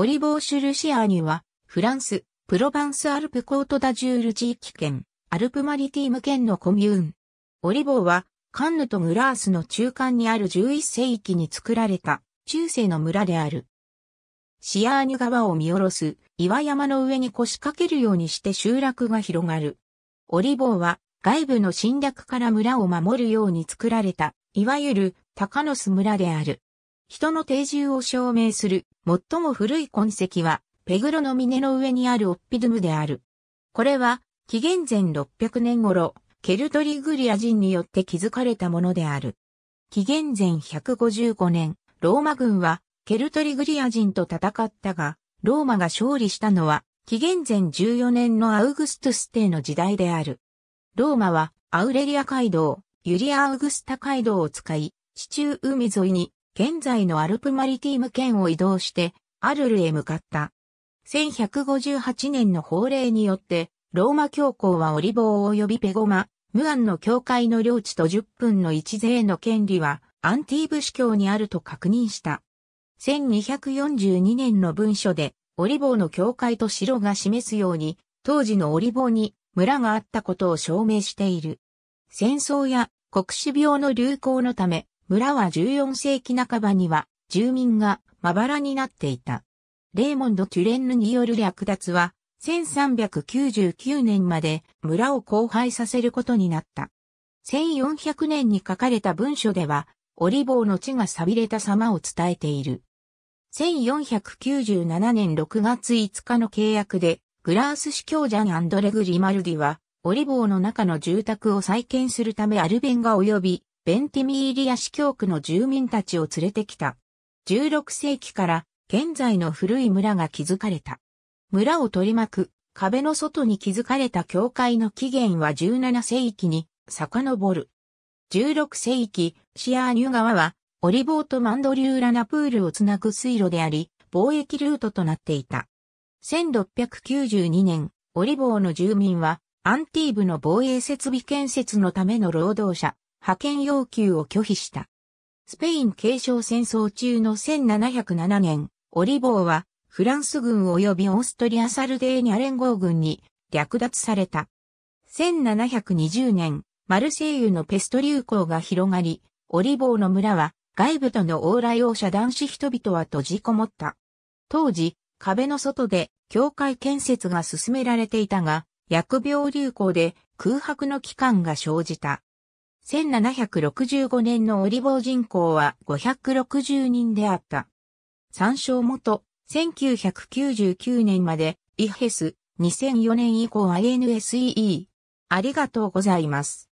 オリボーシュルシアーニュは、フランス、プロバンスアルプコートダジュール地域圏、アルプマリティーム圏のコミューン。オリボーは、カンヌとグラースの中間にある11世紀に作られた、中世の村である。シアーニュ川を見下ろす、岩山の上に腰掛けるようにして集落が広がる。オリボーは、外部の侵略から村を守るように作られた、いわゆる、高野ス村である。人の定住を証明する最も古い痕跡は、ペグロの峰の上にあるオッピドゥムである。これは、紀元前600年頃、ケルトリグリア人によって築かれたものである。紀元前155年、ローマ軍はケルトリグリア人と戦ったが、ローマが勝利したのは、紀元前14年のアウグストゥス帝の時代である。ローマはアウレリア街道、ユリア・アウグスタ街道を使い、地中海沿いに現在のアルプマリティーム県を移動して、アルルへ向かった。1158年の法令によって、ローマ教皇はオリボー及びペゴマ、ムアンの教会の領地と10分の1税の権利は、アンティーブ司教にあると確認した。1242年の文書で、オリボーの教会と城が示すように、当時のオリボーに村があったことを証明している。戦争や国死病の流行のため、村は14世紀半ばには住民がまばらになっていた。レーモンド・トュレンヌによる略奪は1399年まで村を荒廃させることになった。1400年に書かれた文書では、オリボーの地が錆びれた様を伝えている。1497年6月5日の契約で、グラース市教ジャン・アンドレグリマルディは、オリボーの中の住宅を再建するためアルベンが及び、ベンティミーリア市教区の住民たちを連れてきた。16世紀から現在の古い村が築かれた。村を取り巻く壁の外に築かれた教会の起源は17世紀に遡る。16世紀、シアーニュ川はオリボーとマンドリューラナプールをつなぐ水路であり、貿易ルートとなっていた。1692年、オリボーの住民はアンティーブの防衛設備建設のための労働者、派遣要求を拒否した。スペイン継承戦争中の1707年、オリボーはフランス軍及びオーストリア・サルデーニャ連合軍に略奪された。1720年、マルセイユのペスト流行が広がり、オリボーの村は外部との往来を遮断し人々は閉じこもった。当時、壁の外で教会建設が進められていたが、疫病流行で空白の期間が生じた。1765年のオリボー人口は560人であった。参照元、1999年まで、イヘス、2004年以降 INSEE。ありがとうございます。